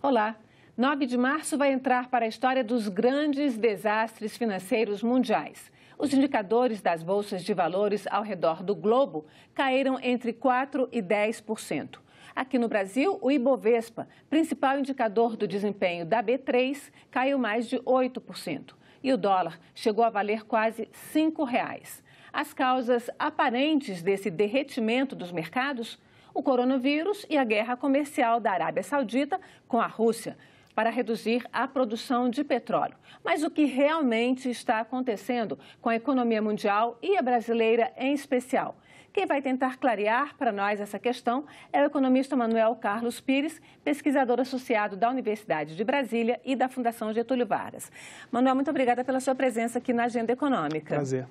Olá! 9 de março vai entrar para a história dos grandes desastres financeiros mundiais. Os indicadores das bolsas de valores ao redor do globo caíram entre 4% e 10%. Aqui no Brasil, o Ibovespa, principal indicador do desempenho da B3, caiu mais de 8%. E o dólar chegou a valer quase R$ reais. As causas aparentes desse derretimento dos mercados o coronavírus e a guerra comercial da Arábia Saudita com a Rússia para reduzir a produção de petróleo. Mas o que realmente está acontecendo com a economia mundial e a brasileira em especial? Quem vai tentar clarear para nós essa questão é o economista Manuel Carlos Pires, pesquisador associado da Universidade de Brasília e da Fundação Getúlio Vargas. Manuel, muito obrigada pela sua presença aqui na Agenda Econômica. Prazer.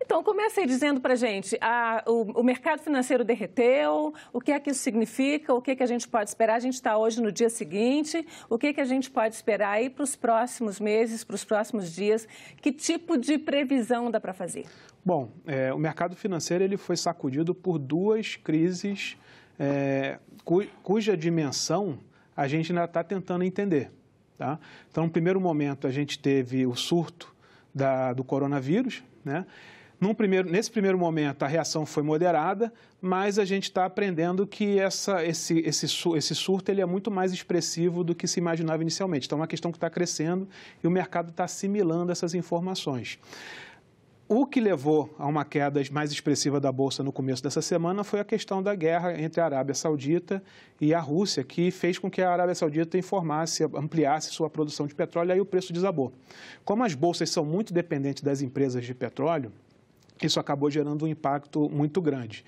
Então, começa aí dizendo para a gente, o, mercado financeiro derreteu, o que é que isso significa, o que, é que a gente pode esperar? A gente está hoje no dia seguinte, o que, é que que a gente pode esperar aí para os próximos meses, para os próximos dias? Que tipo de previsão dá para fazer? Bom, é, o mercado financeiro ele foi sacudido por duas crises é, cu, cuja dimensão a gente ainda está tentando entender. Tá? Então, no primeiro momento, a gente teve o surto da, do coronavírus, né? Primeiro, nesse primeiro momento, a reação foi moderada, mas a gente está aprendendo que essa, esse, esse, esse surto ele é muito mais expressivo do que se imaginava inicialmente. Então, é uma questão que está crescendo e o mercado está assimilando essas informações. O que levou a uma queda mais expressiva da Bolsa no começo dessa semana foi a questão da guerra entre a Arábia Saudita e a Rússia, que fez com que a Arábia Saudita informasse, ampliasse sua produção de petróleo, e aí o preço desabou. Como as bolsas são muito dependentes das empresas de petróleo, isso acabou gerando um impacto muito grande.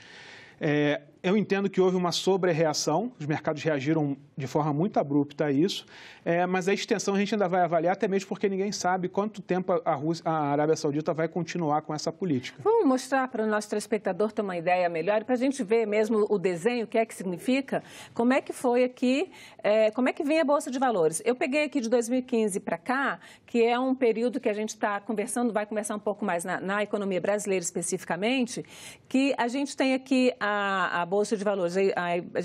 É, eu entendo que houve uma sobre-reação, os mercados reagiram de forma muito abrupta a isso, é, mas a extensão a gente ainda vai avaliar, até mesmo porque ninguém sabe quanto tempo a, Rússia, a Arábia Saudita vai continuar com essa política. Vamos mostrar para o nosso telespectador ter uma ideia melhor, para a gente ver mesmo o desenho, o que é que significa, como é que foi aqui, é, como é que vem a Bolsa de Valores. Eu peguei aqui de 2015 para cá, que é um período que a gente está conversando, vai conversar um pouco mais na, na, economia brasileira especificamente, que a gente tem aqui a, a Bolsa de Valores.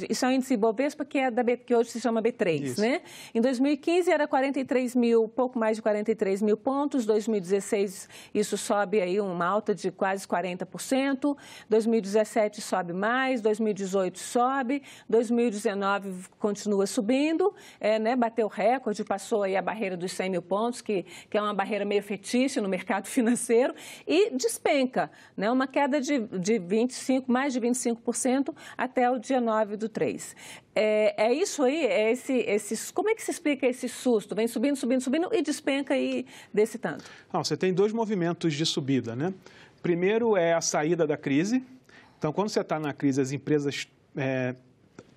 Isso é o índice Bovespa, que, é da B, que hoje se chama B3, né? Isso. né? Em 2015 era 43 mil, pouco mais de 43 mil pontos. 2016 isso sobe aí uma alta de quase 40%. 2017 sobe mais, 2018 sobe, 2019 continua subindo, é, né? Bateu recorde, passou aí a barreira dos 100 mil pontos, que, que é uma barreira meio fetiche no mercado financeiro, e despenca, né? Uma queda de, de 25, mais de 25% até o dia 9 do 3. É, é isso aí, é esse, esse, como é que se explica esse susto? Vem subindo, subindo, subindo e despenca aí desse tanto. Não, você tem dois movimentos de subida, né? Primeiro é a saída da crise. Então, quando você está na crise, as empresas é,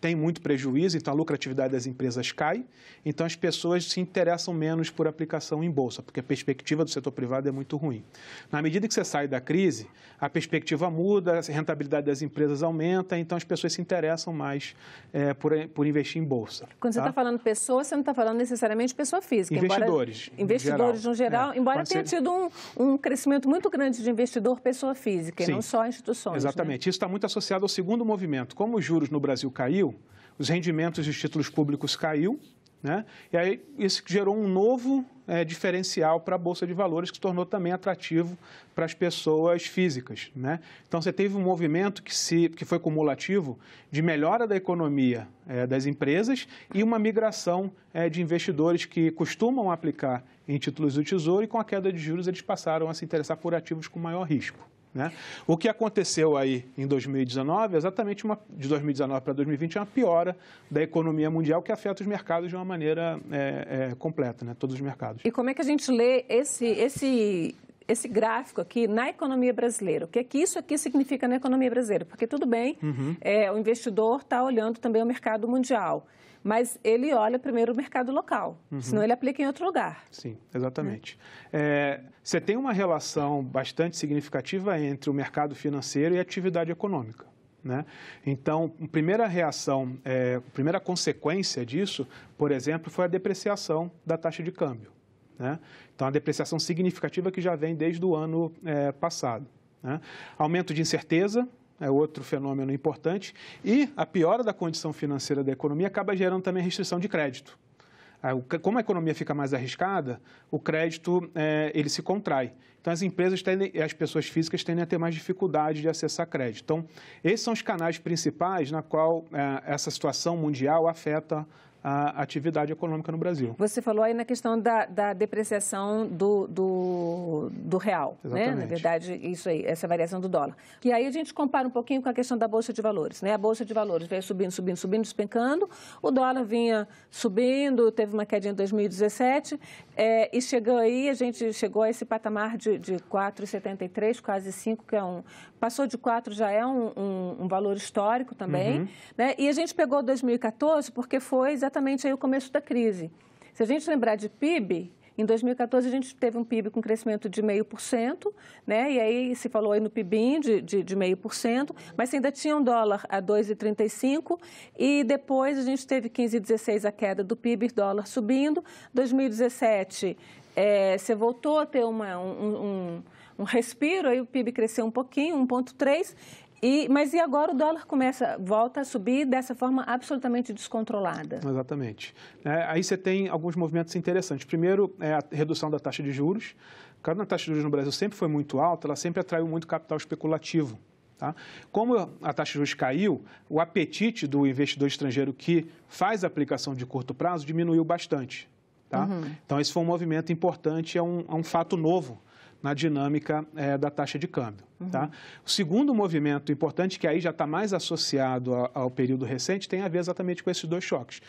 tem muito prejuízo, então a lucratividade das empresas cai, então as pessoas se interessam menos por aplicação em bolsa, porque a perspectiva do setor privado é muito ruim. Na medida que você sai da crise, a perspectiva muda, a rentabilidade das empresas aumenta, então as pessoas se interessam mais é, por, por investir em bolsa. Quando tá? você está falando pessoa, você não está falando necessariamente pessoa física. Investidores. Embora, investidores no geral, no geral é. embora tenha tido um, um crescimento muito grande de investidor pessoa física, Sim. e não só instituições. Né? Exatamente. Né? Isso está muito associado ao segundo movimento. Como os juros no Brasil caiu, caiu, os rendimentos dos títulos públicos caiu, né? E aí isso gerou um novo é, diferencial para a Bolsa de Valores, que se tornou também atrativo para as pessoas físicas. Né? Então você teve um movimento que, se, que foi cumulativo de melhora da economia é, das empresas e uma migração é, de investidores que costumam aplicar em títulos do tesouro e com a queda de juros eles passaram a se interessar por ativos com maior risco. Né? O que aconteceu aí em 2019 é exatamente uma, de 2019 para 2020 é uma piora da economia mundial que afeta os mercados de uma maneira é, é, completa, né? todos os mercados. E como é que a gente lê esse, esse esse gráfico aqui na economia brasileira. O que é que isso aqui significa na economia brasileira? Porque tudo bem, uhum. é, o investidor está olhando também o mercado mundial, mas ele olha primeiro o mercado local, uhum. senão ele aplica em outro lugar. Sim, exatamente. Né? É, você tem uma relação bastante significativa entre o mercado financeiro e a atividade econômica. Né? Então, a primeira reação, é, a primeira consequência disso, por exemplo, foi a depreciação da taxa de câmbio. Né? Então, a depreciação significativa que já vem desde o ano é, passado. Né? Aumento de incerteza, é outro fenômeno importante, e a piora da condição financeira da economia acaba gerando também restrição de crédito. Como a economia fica mais arriscada, o crédito é, ele se contrai. Então, as empresas e as pessoas físicas tendem a ter mais dificuldade de acessar crédito. Então, esses são os canais principais na qual é, essa situação mundial afeta a atividade econômica no Brasil. Você falou aí na questão da, da depreciação do, do, do real, Exatamente. né? Na verdade, isso aí, essa variação do dólar. E aí a gente compara um pouquinho com a questão da Bolsa de Valores, né? A Bolsa de Valores veio subindo, subindo, subindo, despencando, o dólar vinha subindo, teve uma queda em 2017 é, eh, e chegou aí, a gente chegou a esse patamar de, de 4,73, quase 5, que é um... Passou de 4, já é um, um, um valor histórico também, uhum. né? E a gente pegou 2014 porque foi exatamente aí o começo da crise. Se a gente lembrar de PIB, em 2014, a gente teve um PIB com crescimento de 0,5%, né? e aí se falou aí no PIB de, de, de 0,5%, mas ainda tinha um dólar a 2,35%, e depois a gente teve 15,16% a queda do PIB, dólar subindo. 2017, é, eh, você voltou a ter uma, um, um, um respiro, aí o PIB cresceu um pouquinho, 1,3%, e, mas e agora o dólar começa, volta a subir dessa forma absolutamente descontrolada? Exatamente. É, aí você tem alguns movimentos interessantes. Primeiro, é a redução da taxa de juros. Quando a taxa de juros no Brasil sempre foi muito alta, ela sempre atraiu muito capital especulativo. Tá? Como a taxa de juros caiu, o apetite do investidor estrangeiro que faz aplicação de curto prazo diminuiu bastante. Tá? Uhum. Então, esse foi um movimento importante, é um, é um fato novo na dinâmica é, da taxa de câmbio. Uhum. Tá? O segundo movimento importante, que aí já está mais associado a, ao período recente, tem a ver exatamente com esses dois choques.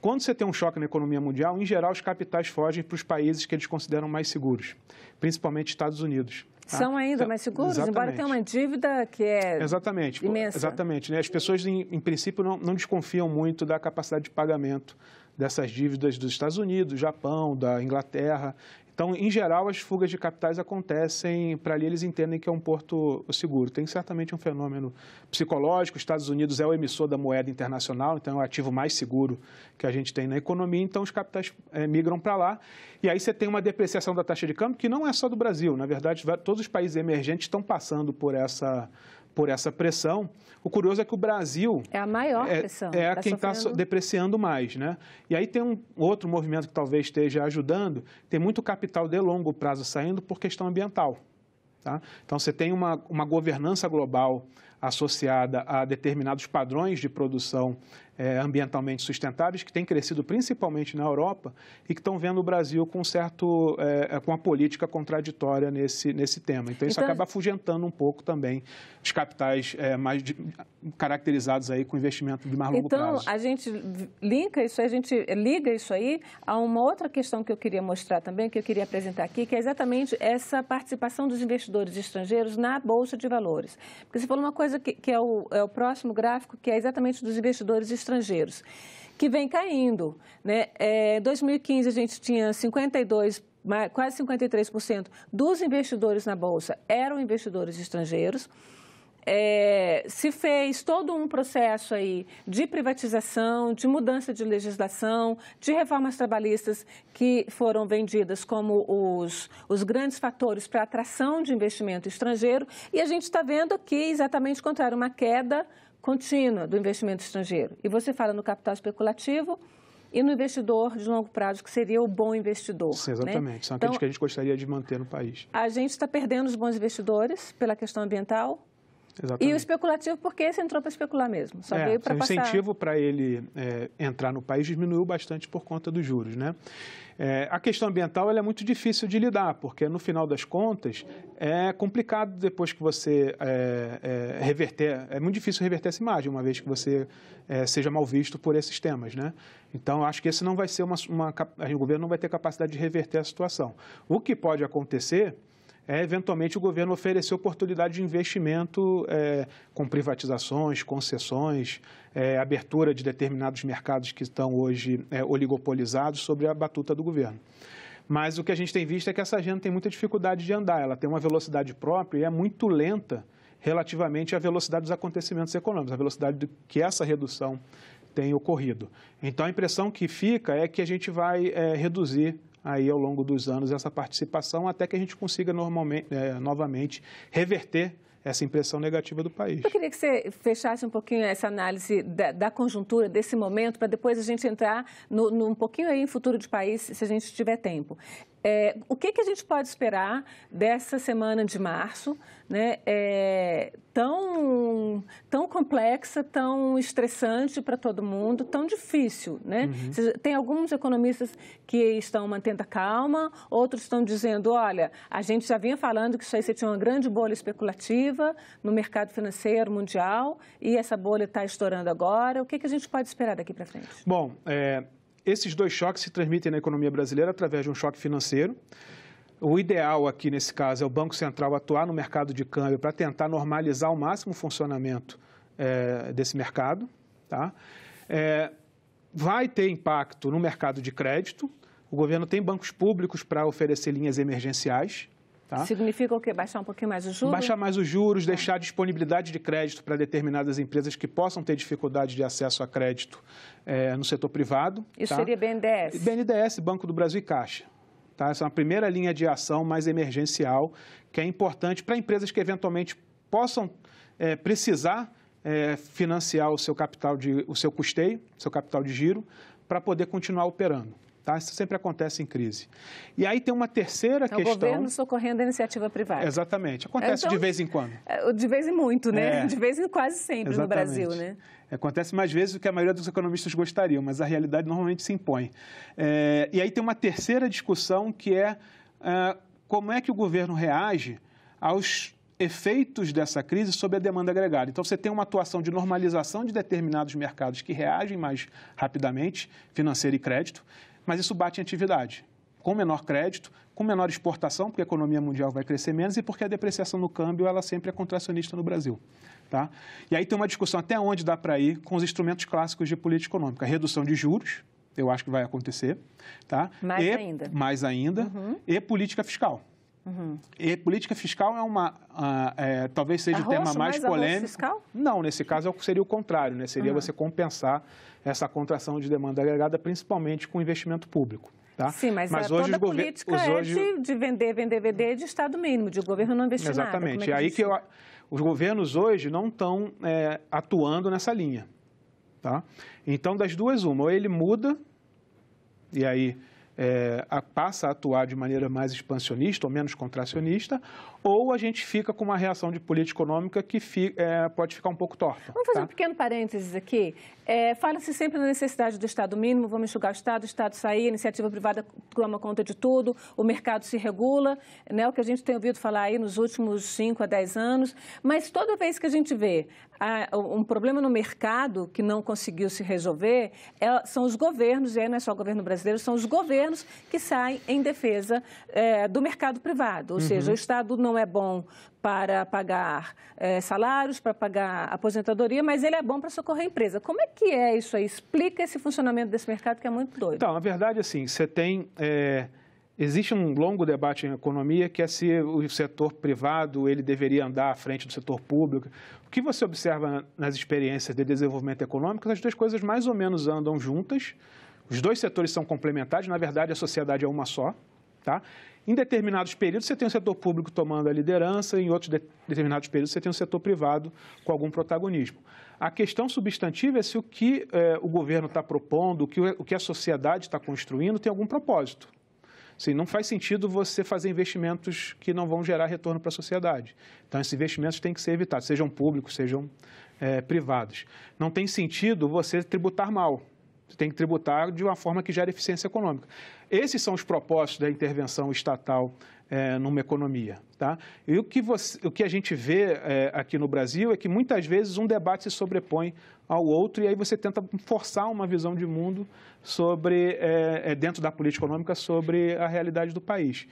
Quando você tem um choque na economia mundial, em geral os capitais fogem para os países que eles consideram mais seguros, principalmente Estados Unidos. Tá? São ainda então, mais seguros, exatamente. embora tenha uma dívida que é exatamente, imensa. Exatamente. Né? As pessoas, em, em princípio, não, não desconfiam muito da capacidade de pagamento dessas dívidas dos Estados Unidos, Japão, da Inglaterra. Então, em geral, as fugas de capitais acontecem para ali eles entendem que é um porto seguro. Tem certamente um fenômeno psicológico. Os Estados Unidos é o emissor da moeda internacional, então é o ativo mais seguro que a gente tem na economia. Então, os capitais é, migram para lá. E aí você tem uma depreciação da taxa de câmbio que não é só do Brasil. Na verdade, todos os países emergentes estão passando por essa por essa pressão. O curioso é que o Brasil. É a maior é, pressão. É a tá quem está sofrendo... depreciando mais, né? E aí tem um outro movimento que talvez esteja ajudando: tem muito capital de longo prazo saindo por questão ambiental. Tá? Então, você tem uma, uma governança global associada a determinados padrões de produção é, ambientalmente sustentáveis, que tem crescido principalmente na Europa e que estão vendo o Brasil com certo é, é, com uma política contraditória nesse, nesse tema. Então, isso então... acaba afugentando um pouco também os capitais mais de, caracterizados aí com investimento de mais longo então, prazo. Então, a gente liga isso, a gente liga isso aí a uma outra questão que eu queria mostrar também, que eu queria apresentar aqui, que é exatamente essa participação dos investidores estrangeiros na Bolsa de Valores. Porque você falou uma coisa coisa que, que é, o, é o próximo gráfico, que é exatamente dos investidores estrangeiros, que vem caindo. Né? É, 2015 a gente tinha 52 quase 53% dos investidores na bolsa eram investidores estrangeiros. É, se fez todo um processo aí de privatização, de mudança de legislação, de reformas trabalhistas que foram vendidas como os, os grandes fatores para atração de investimento estrangeiro. E a gente está vendo aqui exatamente o contrário, uma queda contínua do investimento estrangeiro. E você fala no capital especulativo, e no investidor de longo prazo, que seria o bom investidor. Sim, né? exatamente. Né? São aqueles então, que a gente gostaria de manter no país. A gente está perdendo os bons investidores pela questão ambiental, Exatamente. E o especulativo, porque esse entrou para especular mesmo. Só é, veio para passar... O incentivo para ele é, entrar no país diminuiu bastante por conta dos juros. Né? É, a questão ambiental é muito difícil de lidar, porque no final das contas é complicado depois que você é, é, reverter, é muito difícil reverter essa imagem, uma vez que você é, seja mal visto por esses temas, né? Então, acho que esse não vai ser uma, uma, o governo não vai ter capacidade de reverter a situação. O que pode acontecer é, eventualmente o governo oferecer oportunidade de investimento é, com privatizações, concessões, é, abertura de determinados mercados que estão hoje é, oligopolizados sobre a batuta do governo. Mas o que a gente tem visto é que essa agenda tem muita dificuldade de andar, ela tem uma velocidade própria e é muito lenta relativamente à velocidade dos acontecimentos econômicos, à velocidade que essa redução tem ocorrido. Então, a impressão que fica é que a gente vai é, reduzir aí ao longo dos anos essa participação até que a gente consiga normalmente, é, novamente reverter essa impressão negativa do país. Eu queria que você fechasse um pouquinho essa análise da, da conjuntura, desse momento, para depois a gente entrar no, no, um pouquinho aí em futuro de país, se a gente tiver tempo. É, o que, que a gente pode esperar dessa semana de março, né? É, tão, tão complexa, tão estressante para todo mundo, tão difícil, né? Uhum. Tem alguns economistas que estão mantendo a calma, outros estão dizendo, olha, a gente já vinha falando que isso aí você tinha uma grande bolha especulativa no mercado financeiro mundial e essa bolha está estourando agora. O que, que a gente pode esperar daqui para frente? Bom, é esses dois choques se transmitem na economia brasileira através de um choque financeiro. O ideal aqui, nesse caso, é o Banco Central atuar no mercado de câmbio para tentar normalizar ao máximo o funcionamento é, desse mercado. Tá? É, vai ter impacto no mercado de crédito. O governo tem bancos públicos para oferecer linhas emergenciais. Tá? Significa o quê? Baixar um pouquinho mais os juros? Baixar mais os juros, tá. deixar disponibilidade de crédito para determinadas empresas que possam ter dificuldade de acesso a crédito é, no setor privado. Isso tá? seria BNDES? BNDES, Banco do Brasil e Caixa. Tá? Essa é uma primeira linha de ação mais emergencial, que é importante para empresas que eventualmente possam é, precisar é, financiar o seu capital, de, o seu custeio, seu capital de giro, para poder continuar operando. Tá? Isso sempre acontece em crise. E aí tem uma terceira então, questão. O governo socorrendo a iniciativa privada. Exatamente. Acontece então, de vez em quando. É, de vez em muito, né? É. De vez em quase sempre Exatamente. no Brasil, né? Acontece mais vezes do que a maioria dos economistas gostariam, mas a realidade normalmente se impõe. É... E aí tem uma terceira discussão que é uh, como é que o governo reage aos efeitos dessa crise sobre a demanda agregada. Então, você tem uma atuação de normalização de determinados mercados que reagem mais rapidamente, financeiro e crédito mas isso bate em atividade. Com menor crédito, com menor exportação, porque a economia mundial vai crescer menos e porque a depreciação no câmbio ela sempre é contracionista no Brasil. Tá? E aí tem uma discussão até onde dá para ir com os instrumentos clássicos de política econômica. Redução de juros, eu acho que vai acontecer. Tá? Mais e, ainda. Mais ainda. Uhum. E política fiscal. Uhum. E política fiscal é uma, uh, é, talvez seja o tema mais, mais polêmico. Fiscal? Não, nesse caso é seria o contrário, né? Seria uhum. você compensar essa contração de demanda agregada, principalmente com investimento público. Tá? Sim, mas, mas a, é, hoje toda gover... política os é hoje... de, de, vender, vender, vender de Estado mínimo, de governo não investir Exatamente. Nada. É que aí que eu, os governos hoje não estão é, atuando nessa linha. Tá? Então, das duas, uma, ou ele muda, e aí é, a, passa a atuar de maneira mais expansionista ou menos contracionista, ou a gente fica com uma reação de política econômica que fi, é, pode ficar um pouco torta. Vamos fazer tá? um pequeno parênteses aqui. É, Fala-se sempre na necessidade do Estado mínimo, vamos enxugar o Estado, o Estado sair, a iniciativa privada toma conta de tudo, o mercado se regula, né, o que a gente tem ouvido falar aí nos últimos 5 a 10 anos. Mas toda vez que a gente vê um problema no mercado que não conseguiu se resolver é, são os governos, e aí não é só o governo brasileiro, são os governos que saem em defesa é, do mercado privado. Ou uhum. seja, o Estado não é bom para pagar é, salários, para pagar aposentadoria, mas ele é bom para socorrer a empresa. Como é que é isso aí? Explica esse funcionamento desse mercado que é muito doido. Então, na verdade, assim, você tem. É Existe um longo debate em economia que é se o setor privado ele deveria andar à frente do setor público. O que você observa nas experiências de desenvolvimento econômico, as duas coisas mais ou menos andam juntas. Os dois setores são complementares, na verdade a sociedade é uma só, tá? Em determinados períodos você tem o setor público tomando a liderança, em outros de determinados períodos você tem o setor privado com algum protagonismo. A questão substantiva é se o que eh, o governo está propondo, o que, o que a sociedade está construindo tem algum propósito. Sim, não faz sentido você fazer investimentos que não vão gerar retorno para a sociedade. Então, esses investimentos têm que ser evitados, sejam públicos, sejam é, privados. Não tem sentido você tributar mal tem que tributar de uma forma que gere eficiência econômica. Esses são os propósitos da intervenção estatal é, numa economia. Tá? E o que, você, o que a gente vê é, aqui no Brasil é que muitas vezes um debate se sobrepõe ao outro e aí você tenta forçar uma visão de mundo sobre, é, é dentro da política econômica sobre a realidade do país.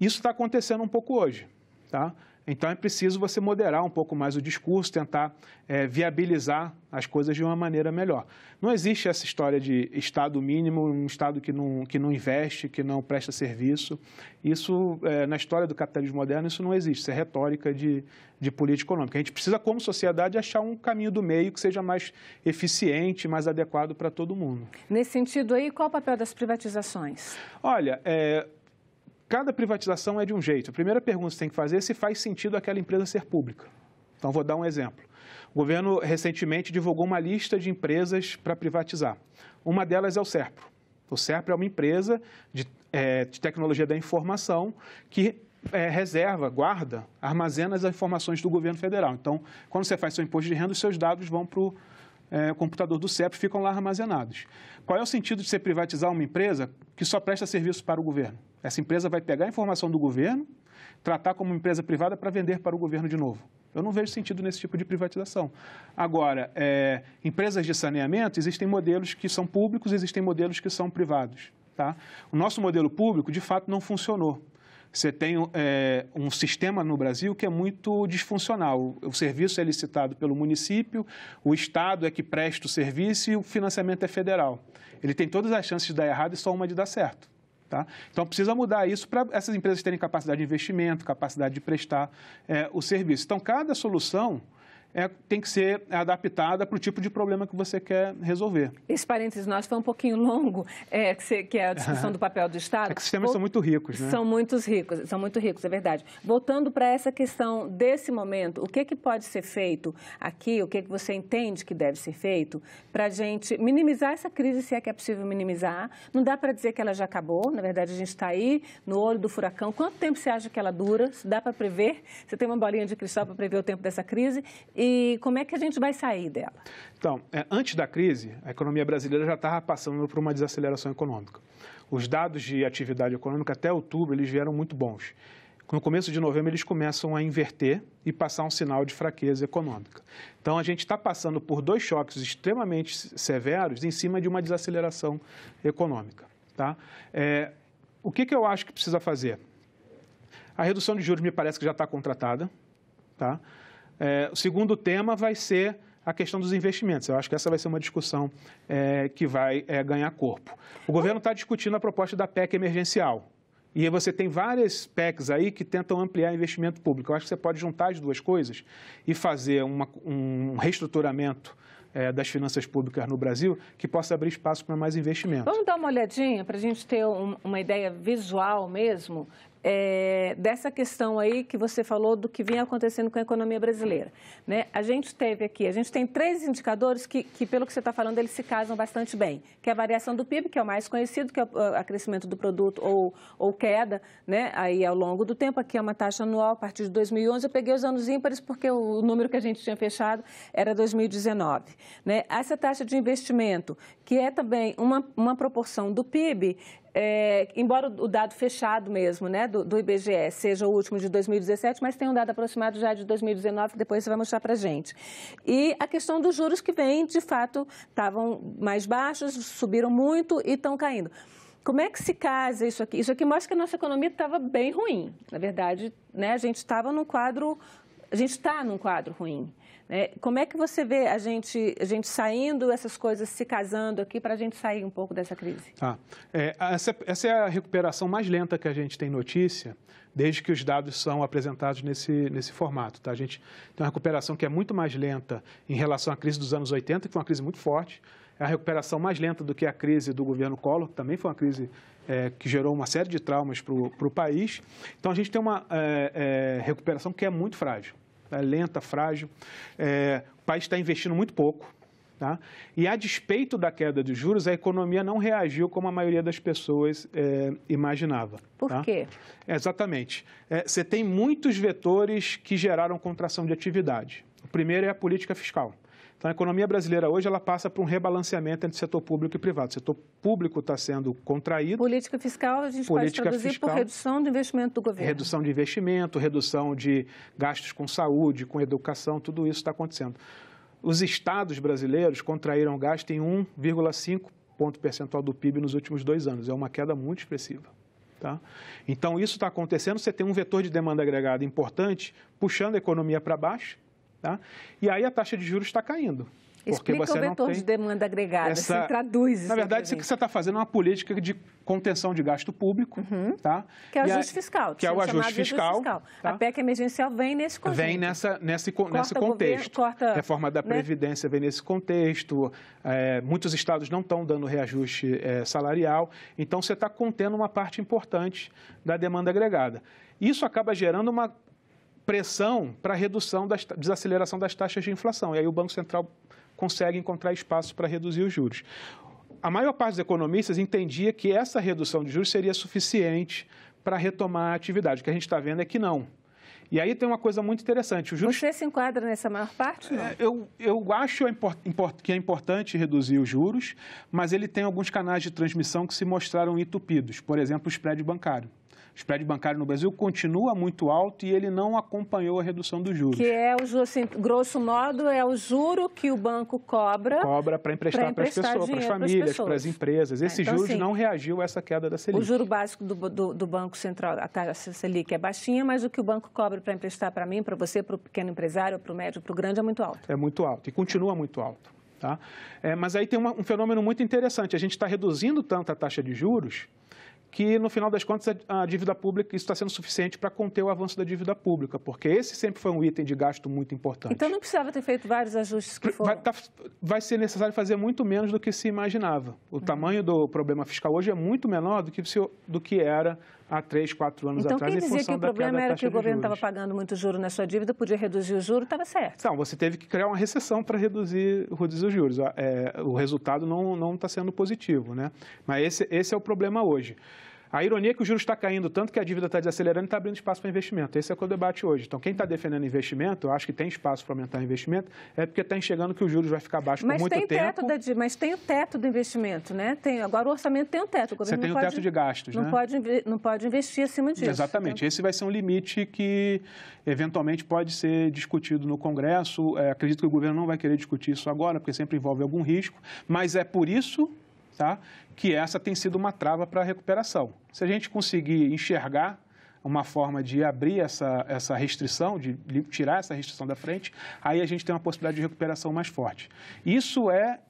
Isso está acontecendo um pouco hoje. Tá? Então é preciso você moderar um pouco mais o discurso, tentar é, viabilizar as coisas de uma maneira melhor. Não existe essa história de Estado mínimo, um Estado que não, que não investe, que não presta serviço. Isso, é, na história do capitalismo moderno, isso não existe. Isso é retórica de, de política econômica. A gente precisa, como sociedade, achar um caminho do meio que seja mais eficiente, mais adequado para todo mundo. Nesse sentido aí, qual o papel das privatizações? Olha, é, Cada privatização é de um jeito. A primeira pergunta que você tem que fazer é se faz sentido aquela empresa ser pública. Então, vou dar um exemplo. O governo recentemente divulgou uma lista de empresas para privatizar. Uma delas é o SERPRO. O SERPRO é uma empresa de, é, de tecnologia da informação que é, reserva, guarda, armazena as informações do governo federal. Então, quando você faz seu imposto de renda, os seus dados vão para o é, computador do CEP ficam lá armazenados. Qual é o sentido de você privatizar uma empresa que só presta serviço para o governo? Essa empresa vai pegar a informação do governo, tratar como empresa privada para vender para o governo de novo. Eu não vejo sentido nesse tipo de privatização. Agora, é, empresas de saneamento, existem modelos que são públicos, existem modelos que são privados. Tá? O nosso modelo público, de fato, não funcionou. Você tem é, um sistema no Brasil que é muito disfuncional. O serviço é licitado pelo município, o Estado é que presta o serviço e o financiamento é federal. Ele tem todas as chances de dar errado e só uma de dar certo. Tá? Então, precisa mudar isso para essas empresas terem capacidade de investimento, capacidade de prestar é, o serviço. Então, cada solução é, tem que ser adaptada para o tipo de problema que você quer resolver. Esse parênteses nosso foi um pouquinho longo, é, que, é a discussão do papel do Estado. É que os sistemas Vol... são muito ricos, né? São muito ricos, são muito ricos, é verdade. Voltando para essa questão desse momento, o que, que pode ser feito aqui, o que, que você entende que deve ser feito para a gente minimizar essa crise, se é que é possível minimizar? Não dá para dizer que ela já acabou, na verdade a gente está aí no olho do furacão. Quanto tempo você acha que ela dura? dá para prever? Você tem uma bolinha de cristal para prever o tempo dessa crise? E e como é que a gente vai sair dela? Então, é, antes da crise, a economia brasileira já estava passando por uma desaceleração econômica. Os dados de atividade econômica até outubro eles vieram muito bons. No começo de novembro, eles começam a inverter e passar um sinal de fraqueza econômica. Então, a gente está passando por dois choques extremamente severos em cima de uma desaceleração econômica. Tá? É, o que, que eu acho que precisa fazer? A redução de juros me parece que já está contratada. Tá? É, o segundo tema vai ser a questão dos investimentos. Eu acho que essa vai ser uma discussão é, que vai é, ganhar corpo. O governo está discutindo a proposta da PEC emergencial. E você tem várias PECs aí que tentam ampliar investimento público. Eu acho que você pode juntar as duas coisas e fazer uma, um reestruturamento é, das finanças públicas no Brasil que possa abrir espaço para mais investimento. Vamos dar uma olhadinha para a gente ter um, uma ideia visual mesmo é, dessa questão aí que você falou do que vinha acontecendo com a economia brasileira. Né? A gente teve aqui, a gente tem três indicadores que, que pelo que você está falando, eles se casam bastante bem, que é a variação do PIB, que é o mais conhecido, que é o crescimento do produto ou, ou queda, né? aí ao longo do tempo, aqui é uma taxa anual, a partir de 2011, eu peguei os anos ímpares porque o número que a gente tinha fechado era 2019. Né? Essa taxa de investimento, que é também uma, uma proporção do PIB, é, embora o dado fechado mesmo, né, do, do, IBGE, seja o último de 2017, mas tem um dado aproximado já de 2019, que depois você vai mostrar para a gente. E a questão dos juros que vem, de fato, estavam mais baixos, subiram muito e estão caindo. Como é que se casa isso aqui? Isso aqui mostra que a nossa economia estava bem ruim. Na verdade, né, a gente estava num quadro, a gente está num quadro ruim. Né? Como é que você vê a gente, a gente saindo essas coisas, se casando aqui, para a gente sair um pouco dessa crise? Ah, é, essa, essa é a recuperação mais lenta que a gente tem notícia, desde que os dados são apresentados nesse, nesse formato. Tá? A gente tem uma recuperação que é muito mais lenta em relação à crise dos anos 80, que foi uma crise muito forte, é a recuperação mais lenta do que a crise do governo Collor, que também foi uma crise é, que gerou uma série de traumas para o país. Então, a gente tem uma é, é, recuperação que é muito frágil é lenta, frágil. É, o país está investindo muito pouco. Tá? E a despeito da queda de juros, a economia não reagiu como a maioria das pessoas é, imaginava. Por tá? quê? Exatamente. É, você tem muitos vetores que geraram contração de atividade. O primeiro é a política fiscal. Então, a economia brasileira hoje ela passa por um rebalanceamento entre setor público e privado. O setor público está sendo contraído. Política fiscal a gente Política pode traduzir fiscal, por redução do investimento do governo. Redução de investimento, redução de gastos com saúde, com educação, tudo isso está acontecendo. Os estados brasileiros contraíram gasto em 1,5 ponto percentual do PIB nos últimos dois anos. É uma queda muito expressiva. Tá? Então, isso está acontecendo. Você tem um vetor de demanda agregada importante puxando a economia para baixo Tá? E aí a taxa de juros está caindo. Porque Explica você o vetor de demanda agregada, essa... traduz isso. Na verdade, o que você está fazendo é uma política de contenção de gasto público. Uhum. Tá? Que é o e ajuste a... fiscal. Que é o ajuste fiscal. fiscal. Tá? A PEC emergencial vem nesse contexto. Vem nessa, nesse, corta nesse contexto. Governo, corta, Reforma da né? Previdência né? vem nesse contexto. É, muitos estados não estão dando reajuste é, salarial. Então, você está contendo uma parte importante da demanda agregada. Isso acaba gerando uma pressão para redução da desaceleração das taxas de inflação. E aí o Banco Central consegue encontrar espaço para reduzir os juros. A maior parte dos economistas entendia que essa redução de juros seria suficiente para retomar a atividade. O que a gente está vendo é que não. E aí tem uma coisa muito interessante. O Juros... Você se enquadra nessa maior parte? Não? É, eu, eu acho é que é importante reduzir os juros, mas ele tem alguns canais de transmissão que se mostraram entupidos, por exemplo, o spread bancário spread bancário no Brasil continua muito alto e ele não acompanhou a redução dos juros. Que é o assim, grosso modo, é o juro que o banco cobra. Cobra para emprestar para as pessoas, para as famílias, para as empresas. Esse é, então, juros assim, não reagiu a essa queda da Selic. O juro básico do, do, do Banco Central, a taxa Selic é baixinha, mas o que o banco cobra para emprestar para mim, para você, para o pequeno empresário, para o médio, para o grande, é muito alto. É muito alto e continua muito alto. Tá? É, mas aí tem uma, um fenômeno muito interessante. A gente está reduzindo tanto a taxa de juros que no final das contas a dívida pública isso está sendo suficiente para conter o avanço da dívida pública, porque esse sempre foi um item de gasto muito importante. Então não precisava ter feito vários ajustes que foram. Vai, tá, vai ser necessário fazer muito menos do que se imaginava. O uhum. tamanho do problema fiscal hoje é muito menor do que, se, do que era há três, quatro anos então, atrás. Então, quem dizia que o problema era que o governo estava pagando muito juro na sua dívida, podia reduzir o juro, estava certo. Então, você teve que criar uma recessão para reduzir, reduzir os juros. É, o resultado não está sendo positivo, né? Mas esse, esse é o problema hoje. A ironia é que o juro está caindo, tanto que a dívida está desacelerando e está abrindo espaço para investimento. Esse é o debate hoje. Então, quem está defendendo investimento, eu acho que tem espaço para aumentar o investimento, é porque está enxergando que o juros vai ficar baixo mas por muito tem tempo. Teto da, mas tem o teto do investimento, né? Tem, agora o orçamento tem um teto. O Você tem pode, o teto de gastos, não né? Pode, não pode investir acima disso. Exatamente. Então... Esse vai ser um limite que, eventualmente, pode ser discutido no Congresso. É, acredito que o governo não vai querer discutir isso agora, porque sempre envolve algum risco. Mas é por isso tá? que essa tem sido uma trava para a recuperação. Se a gente conseguir enxergar uma forma de abrir essa, essa restrição, de tirar essa restrição da frente, aí a gente tem uma possibilidade de recuperação mais forte. Isso é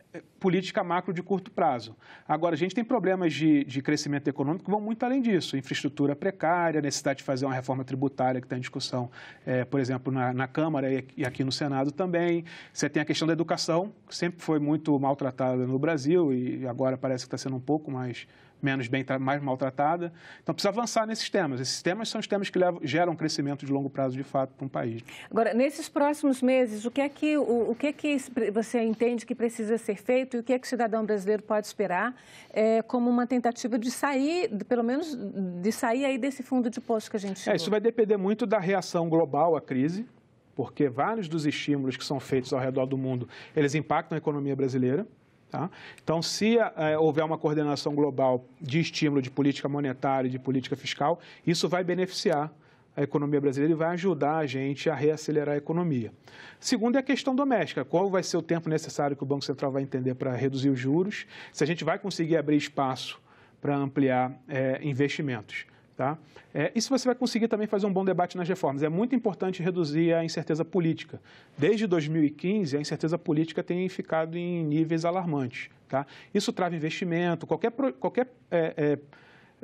política macro de curto prazo. Agora, a gente tem problemas de, de crescimento econômico que vão muito além disso. Infraestrutura precária, necessidade de fazer uma reforma tributária que está em discussão, é, por exemplo, na, na Câmara e aqui no Senado também. Você tem a questão da educação, que sempre foi muito maltratada no Brasil e agora parece que está sendo um pouco mais menos bem, mais maltratada. Então, precisa avançar nesses temas. Esses temas são os temas que levam, geram crescimento de longo prazo, de fato, para um país. Agora, nesses próximos meses, o que é que, o, o que, é que você entende que precisa ser feito e o que, é que o cidadão brasileiro pode esperar é, como uma tentativa de sair, pelo menos de sair aí desse fundo de poço que a gente é, chegou. É, isso vai depender muito da reação global à crise, porque vários dos estímulos que são feitos ao redor do mundo, eles impactam a economia brasileira. Tá? Então, se é, houver uma coordenação global de estímulo de política monetária e de política fiscal, isso vai beneficiar a economia brasileira e vai ajudar a gente a reacelerar a economia. Segundo é a questão doméstica, qual vai ser o tempo necessário que o Banco Central vai entender para reduzir os juros, se a gente vai conseguir abrir espaço para ampliar é, investimentos. Tá? É, se você vai conseguir também fazer um bom debate nas reformas. É muito importante reduzir a incerteza política. Desde 2015, a incerteza política tem ficado em níveis alarmantes. Tá? Isso trava investimento, qualquer, qualquer é, é,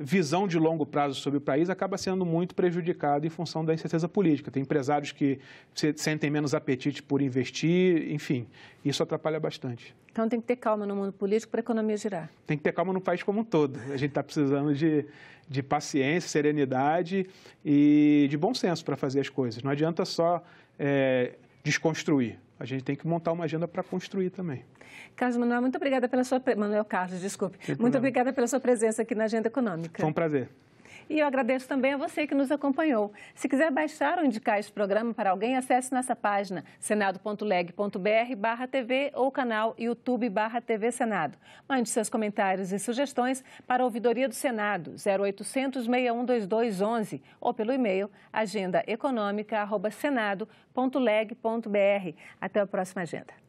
visão de longo prazo sobre o país acaba sendo muito prejudicado em função da incerteza política. Tem empresários que sentem menos apetite por investir, enfim, isso atrapalha bastante. Então tem que ter calma no mundo político para a economia girar. Tem que ter calma no país como um todo. A gente está precisando de, de paciência, serenidade e de bom senso para fazer as coisas. Não adianta só. É, desconstruir. A gente tem que montar uma agenda para construir também. Carlos Manuel, muito obrigada pela sua... Manuel Carlos, desculpe. Sem muito problema. obrigada pela sua presença aqui na Agenda Econômica. Foi um prazer. E eu agradeço também a você que nos acompanhou. Se quiser baixar ou indicar este programa para alguém, acesse nossa página senado.leg.br barra TV ou canal YouTube barra TV Senado. Mande seus comentários e sugestões para a ouvidoria do Senado, 0800 6122 11 ou pelo e-mail agendaeconômica.senado.leg.br. Até a próxima agenda.